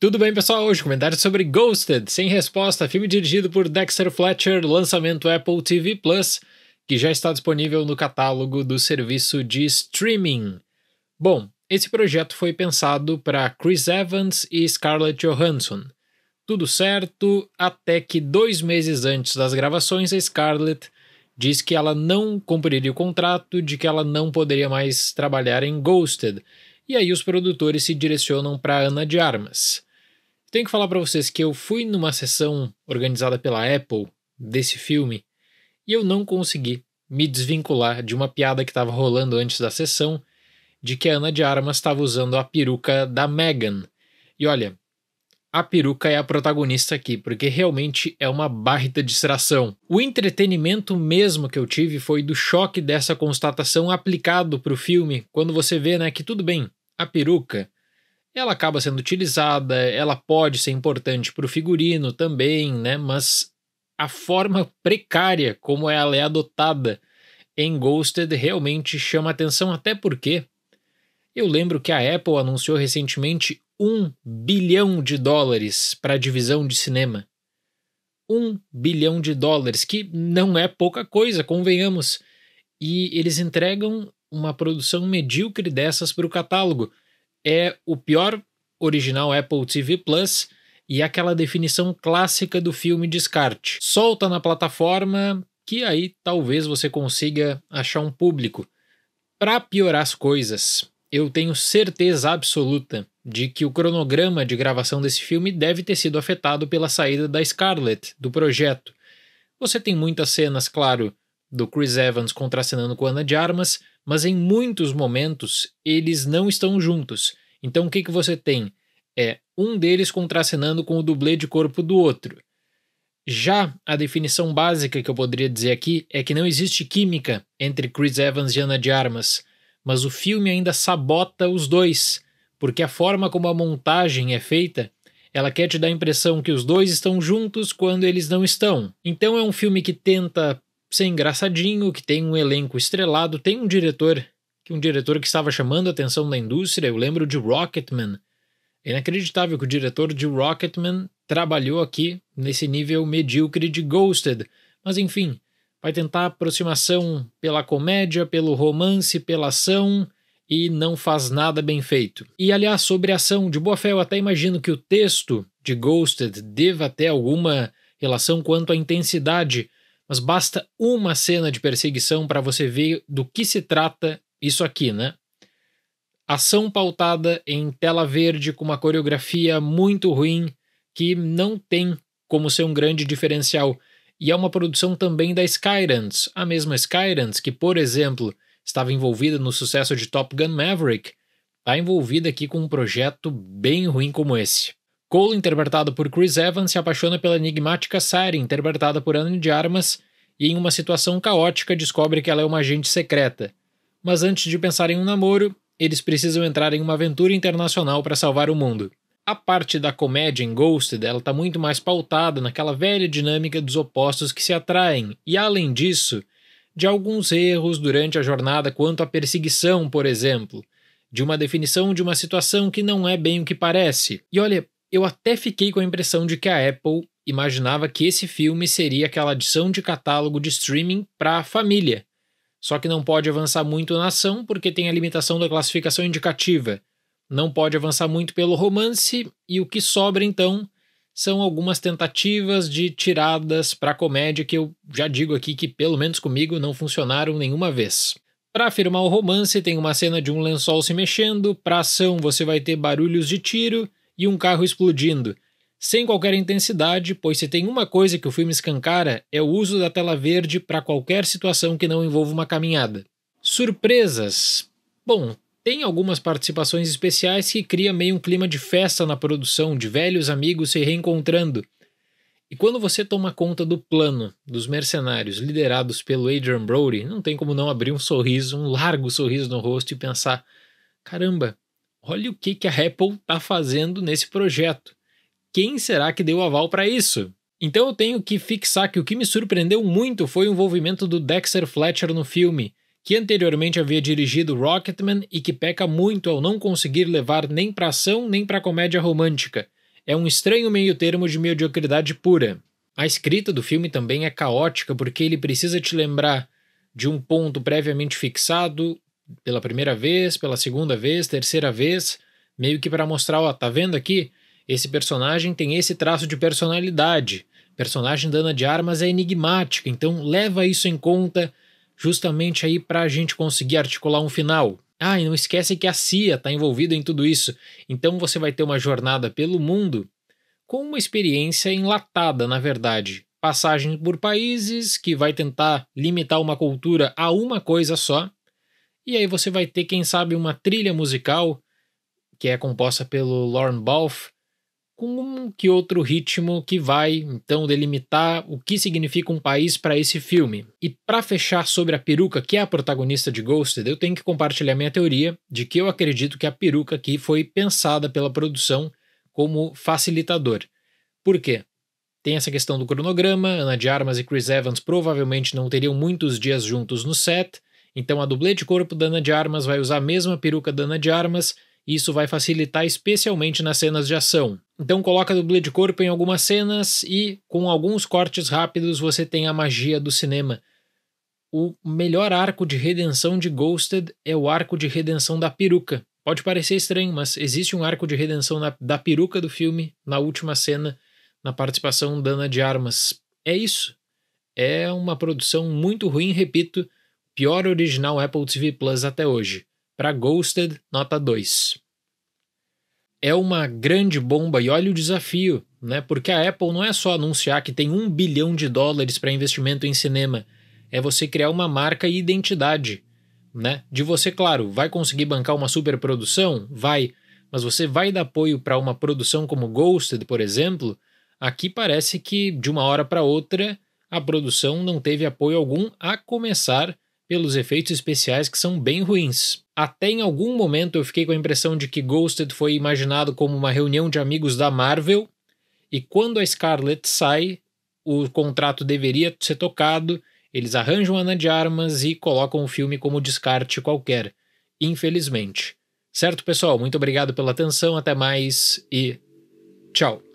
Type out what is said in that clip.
Tudo bem, pessoal? Hoje comentário sobre Ghosted, sem resposta, filme dirigido por Dexter Fletcher, lançamento Apple TV Plus, que já está disponível no catálogo do serviço de streaming. Bom, esse projeto foi pensado para Chris Evans e Scarlett Johansson. Tudo certo, até que dois meses antes das gravações, a Scarlett diz que ela não cumpriria o contrato, de que ela não poderia mais trabalhar em Ghosted. E aí os produtores se direcionam para Ana de Armas. Tenho que falar para vocês que eu fui numa sessão organizada pela Apple desse filme e eu não consegui me desvincular de uma piada que estava rolando antes da sessão de que a Ana de Armas estava usando a peruca da Megan. E olha, a peruca é a protagonista aqui, porque realmente é uma baita distração. O entretenimento mesmo que eu tive foi do choque dessa constatação aplicado para o filme, quando você vê né, que tudo bem, a peruca ela acaba sendo utilizada, ela pode ser importante para o figurino também, né? Mas a forma precária como ela é adotada em Ghosted realmente chama atenção, até porque eu lembro que a Apple anunciou recentemente um bilhão de dólares para a divisão de cinema. Um bilhão de dólares, que não é pouca coisa, convenhamos. E eles entregam uma produção medíocre dessas para o catálogo é o pior original Apple TV Plus e aquela definição clássica do filme descarte. Solta na plataforma que aí talvez você consiga achar um público. Para piorar as coisas, eu tenho certeza absoluta de que o cronograma de gravação desse filme deve ter sido afetado pela saída da Scarlett do projeto. Você tem muitas cenas, claro, do Chris Evans contracenando com Ana de Armas, mas em muitos momentos eles não estão juntos. Então o que, que você tem? É um deles contracenando com o dublê de corpo do outro. Já a definição básica que eu poderia dizer aqui é que não existe química entre Chris Evans e Ana de Armas, mas o filme ainda sabota os dois, porque a forma como a montagem é feita ela quer te dar a impressão que os dois estão juntos quando eles não estão. Então é um filme que tenta ser engraçadinho, que tem um elenco estrelado, tem um diretor, que um diretor que estava chamando a atenção da indústria, eu lembro de Rocketman. É inacreditável que o diretor de Rocketman trabalhou aqui nesse nível medíocre de Ghosted. Mas enfim, vai tentar aproximação pela comédia, pelo romance, pela ação e não faz nada bem feito. E aliás, sobre ação de boa fé, eu até imagino que o texto de Ghosted deva ter alguma relação quanto à intensidade, mas basta uma cena de perseguição para você ver do que se trata isso aqui, né? Ação pautada em tela verde com uma coreografia muito ruim que não tem como ser um grande diferencial. E é uma produção também da Skydance, a mesma Skydance que, por exemplo, estava envolvida no sucesso de Top Gun Maverick, está envolvida aqui com um projeto bem ruim como esse. Cole, interpretado por Chris Evans, se apaixona pela enigmática Sari, interpretada por Anne de Armas, e em uma situação caótica descobre que ela é uma agente secreta. Mas antes de pensar em um namoro, eles precisam entrar em uma aventura internacional para salvar o mundo. A parte da comédia em Ghosted dela está muito mais pautada naquela velha dinâmica dos opostos que se atraem, e além disso, de alguns erros durante a jornada quanto à perseguição, por exemplo, de uma definição de uma situação que não é bem o que parece. E olha, eu até fiquei com a impressão de que a Apple imaginava que esse filme seria aquela adição de catálogo de streaming para a família. Só que não pode avançar muito na ação porque tem a limitação da classificação indicativa. Não pode avançar muito pelo romance e o que sobra então são algumas tentativas de tiradas para comédia que eu já digo aqui que pelo menos comigo não funcionaram nenhuma vez. Para afirmar o romance tem uma cena de um lençol se mexendo, para ação você vai ter barulhos de tiro e um carro explodindo. Sem qualquer intensidade, pois se tem uma coisa que o filme escancara é o uso da tela verde para qualquer situação que não envolva uma caminhada. Surpresas. Bom, tem algumas participações especiais que cria meio um clima de festa na produção, de velhos amigos se reencontrando. E quando você toma conta do plano dos mercenários liderados pelo Adrian Brody, não tem como não abrir um sorriso, um largo sorriso no rosto e pensar: caramba, olha o que, que a Apple está fazendo nesse projeto. Quem será que deu aval para isso? Então eu tenho que fixar que o que me surpreendeu muito foi o envolvimento do Dexter Fletcher no filme, que anteriormente havia dirigido Rocketman e que peca muito ao não conseguir levar nem para ação nem para comédia romântica. É um estranho meio-termo de mediocridade pura. A escrita do filme também é caótica porque ele precisa te lembrar de um ponto previamente fixado, pela primeira vez, pela segunda vez, terceira vez, meio que para mostrar, ó, tá vendo aqui? Esse personagem tem esse traço de personalidade. Personagem dana de Armas é enigmática, então leva isso em conta justamente aí para a gente conseguir articular um final. Ah, e não esquece que a CIA está envolvida em tudo isso. Então você vai ter uma jornada pelo mundo com uma experiência enlatada, na verdade. Passagem por países que vai tentar limitar uma cultura a uma coisa só, e aí você vai ter, quem sabe, uma trilha musical que é composta pelo Lorne Balfe com um que outro ritmo que vai então delimitar o que significa um país para esse filme. E para fechar sobre a peruca, que é a protagonista de Ghosted, eu tenho que compartilhar minha teoria de que eu acredito que a peruca aqui foi pensada pela produção como facilitador. Por quê? Tem essa questão do cronograma, Ana de Armas e Chris Evans provavelmente não teriam muitos dias juntos no set, então a dublê de corpo da Ana de Armas vai usar a mesma peruca da Ana de Armas, e isso vai facilitar especialmente nas cenas de ação. Então coloca a dublê de corpo em algumas cenas e com alguns cortes rápidos você tem a magia do cinema. O melhor arco de redenção de Ghosted é o arco de redenção da peruca. Pode parecer estranho, mas existe um arco de redenção na, da peruca do filme na última cena, na participação da Ana de Armas. É isso. É uma produção muito ruim, repito, Pior original Apple TV Plus até hoje. Para Ghosted, nota 2. É uma grande bomba e olha o desafio, né? Porque a Apple não é só anunciar que tem um bilhão de dólares para investimento em cinema, é você criar uma marca e identidade, né? De você, claro, vai conseguir bancar uma superprodução? Vai, mas você vai dar apoio para uma produção como Ghosted, por exemplo, aqui parece que de uma hora para outra a produção não teve apoio algum, a começar pelos efeitos especiais que são bem ruins. Até em algum momento eu fiquei com a impressão de que Ghosted foi imaginado como uma reunião de amigos da Marvel, e quando a Scarlet sai, o contrato deveria ser tocado, eles arranjam Ana de Armas e colocam o filme como descarte qualquer, infelizmente. Certo, pessoal? Muito obrigado pela atenção, até mais e tchau!